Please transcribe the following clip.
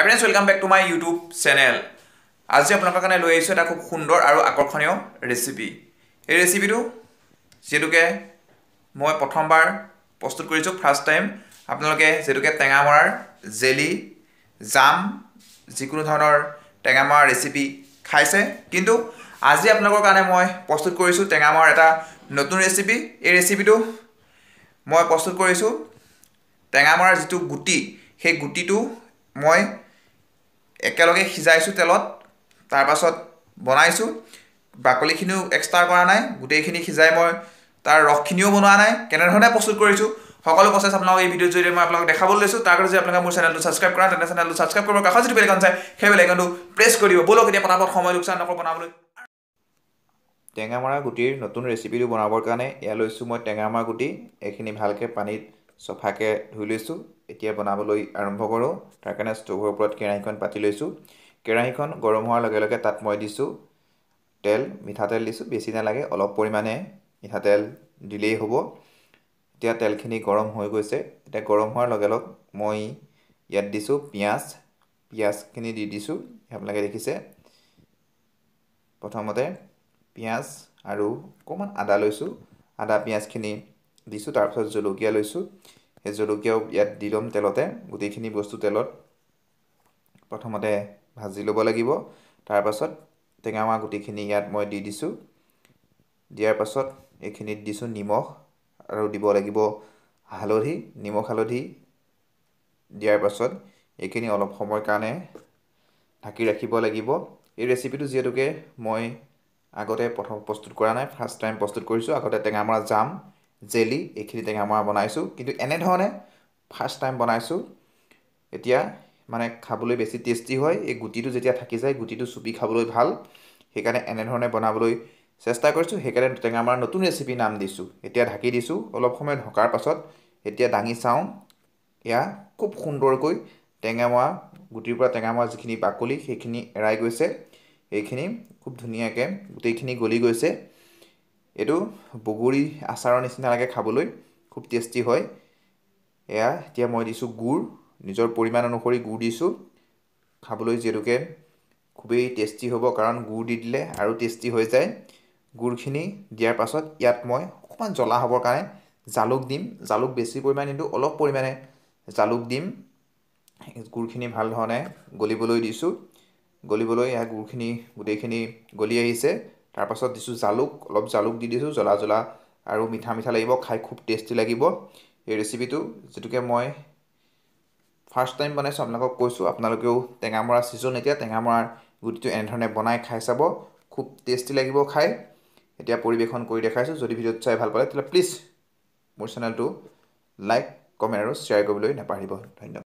happiness welcome back to my YouTube channel আজি আপোনালোকৰ কাৰণে লৈ আহিছোঁ এটা খুব সুন্দৰ আৰু আকৰ্ষণীয় ৰেচিপি এই ৰেচিপিটো যিহেতুকে মই প্ৰথমবাৰ প্ৰস্তুত কৰিছোঁ ফাৰ্ষ্ট টাইম আপোনালোকে যিহেতুকে টেঙা মৰাৰ জেলি জাম যিকোনো ধৰণৰ টেঙা মৰাৰ ৰেচিপি খাইছে কিন্তু আজি আপোনালোকৰ কাৰণে মই প্ৰস্তুত কৰিছোঁ টেঙা মৰাৰ এটা নতুন ৰেচিপি এই ৰেচিপিটো মই প্ৰস্তুত কৰিছোঁ টেঙামৰাৰ যিটো গুটি সেই গুটিটো মই একেলগে সিজাইছোঁ তেলত তাৰপাছত বনাইছোঁ বাকলিখিনিও এক্সট্ৰা কৰা নাই গোটেইখিনি সিজাই মই তাৰ ৰসখিনিও বনোৱা নাই কেনেধৰণে প্ৰস্তুত কৰিছোঁ সকলো প্ৰচেছ আপোনালোকক এই ভিডিঅ'ৰ জৰিয়তে মই আপোনালোকক দেখাবলৈ লৈছোঁ তাৰ আগতে যদি আপোনালোকে মোৰ চেনেলটো ছাবস্ক্ৰাইব কৰা তেনে চেনেলটো ছাবস্ক্ৰাইব কৰিব কাষত যদি বেলেগ চাই সেই বেলেগটো প্ৰেছ কৰি দিব বলক এতিয়া পটাপট সময় লোকচান নকৰোঁ বনাবলৈ টেঙামৰা গুটিৰ নতুন ৰেচিপিটো বনাবৰ কাৰণে এয়া লৈছোঁ মই টেঙামৰা গুটি এইখিনি ভালকৈ পানীত চফাকৈ ধুই লৈছোঁ এতিয়া বনাবলৈ আৰম্ভ কৰোঁ তাৰ কাৰণে ষ্ট'ভৰ ওপৰত কেৰাহীখন পাতি লৈছোঁ কেৰাহীখন গৰম হোৱাৰ লগে লগে তাত মই দিছোঁ তেল মিঠাতেল দিছোঁ বেছি নালাগে অলপ পৰিমাণে মিঠাতেল দিলেই হ'ব এতিয়া তেলখিনি গৰম হৈ গৈছে এতিয়া গৰম হোৱাৰ লগে লগ মই ইয়াত দিছোঁ পিঁয়াজ পিঁয়াজখিনি দি দিছোঁ আপোনালোকে দেখিছে প্ৰথমতে পিঁয়াজ আৰু অকণমান আদা লৈছোঁ আদা পিঁয়াজখিনি দিছোঁ তাৰপিছত জলকীয়া লৈছোঁ সেই জলকীয়াও ইয়াত দি ল'ম তেলতে গোটেইখিনি বস্তু তেলত প্ৰথমতে ভাজি ল'ব লাগিব তাৰপাছত টেঙামৰা গুটিখিনি ইয়াত মই দি দিছোঁ দিয়াৰ পাছত এইখিনিত দিছোঁ নিমখ আৰু দিব লাগিব হালধি নিমখ হালধি দিয়াৰ পাছত এইখিনি অলপ সময়ৰ কাৰণে ঢাকি ৰাখিব লাগিব এই ৰেচিপিটো যিহেতুকে মই আগতে প্ৰথম প্ৰস্তুত কৰা নাই ফাৰ্ষ্ট টাইম প্ৰস্তুত কৰিছোঁ আগতে টেঙামৰা জাম জেলি এইখিনি টেঙা মই বনাইছোঁ কিন্তু এনেধৰণে ফাৰ্ষ্ট টাইম বনাইছোঁ এতিয়া মানে খাবলৈ বেছি টেষ্টি হয় এই গুটিটো যেতিয়া থাকি যায় গুটিটো চুপি খাবলৈ ভাল সেইকাৰণে এনেধৰণে বনাবলৈ চেষ্টা কৰিছোঁ সেইকাৰণে টেঙামৰাৰ নতুন ৰেচিপি নাম দিছোঁ এতিয়া ঢাকি দিছোঁ অলপ সময় ঢকাৰ পাছত এতিয়া দাঙি চাওঁ এয়া খুব সুন্দৰকৈ টেঙামৰা গুটিৰ পৰা টেঙা মৰা যিখিনি বাকলি সেইখিনি এৰাই গৈছে সেইখিনি খুব ধুনীয়াকৈ গোটেইখিনি গলি গৈছে এইটো বগৰী আচাৰৰ নিচিনা লাগে খাবলৈ খুব টেষ্টি হয় এয়া এতিয়া মই দিছোঁ গুড় নিজৰ পৰিমাণ অনুসৰি গুড় দিছোঁ খাবলৈ যিহেতুকে খুবেই টেষ্টি হ'ব কাৰণ গুড় দি দিলে আৰু টেষ্টি হৈ যায় গুড়খিনি দিয়াৰ পাছত ইয়াত মই অকণমান জ্বলা হ'বৰ কাৰণে জালুক দিম জালুক বেছি পৰিমাণে কিন্তু অলপ পৰিমাণে জালুক দিম গুড়খিনি ভাল ধৰণে গলিবলৈ দিছোঁ গলিবলৈ ইয়াৰ গুড়খিনি গোটেইখিনি গলি আহিছে তাৰপাছত দিছোঁ জালুক অলপ জালুক দি দিছোঁ জ্বলা জ্বলা আৰু মিঠা মিঠা লাগিব খাই খুব টেষ্টি লাগিব এই ৰেচিপিটো যিটোকে মই ফাৰ্ষ্ট টাইম বনাইছোঁ আপোনালোকক কৈছোঁ আপোনালোকেও টেঙা টেঙামৰা ছিজন এতিয়া টেঙা মৰাৰ গুটিটো এনেধৰণে বনাই খাই চাব খুব টেষ্টি লাগিব খাই এতিয়া পৰিৱেশন কৰি দেখাইছোঁ যদি ভিডিঅ'ত চাই ভাল পালে তেতিয়াহ'লে প্লিজ মোৰ চেনেলটো লাইক কমেণ্ট আৰু শ্বেয়াৰ কৰিবলৈ নাপাহৰিব ধন্যবাদ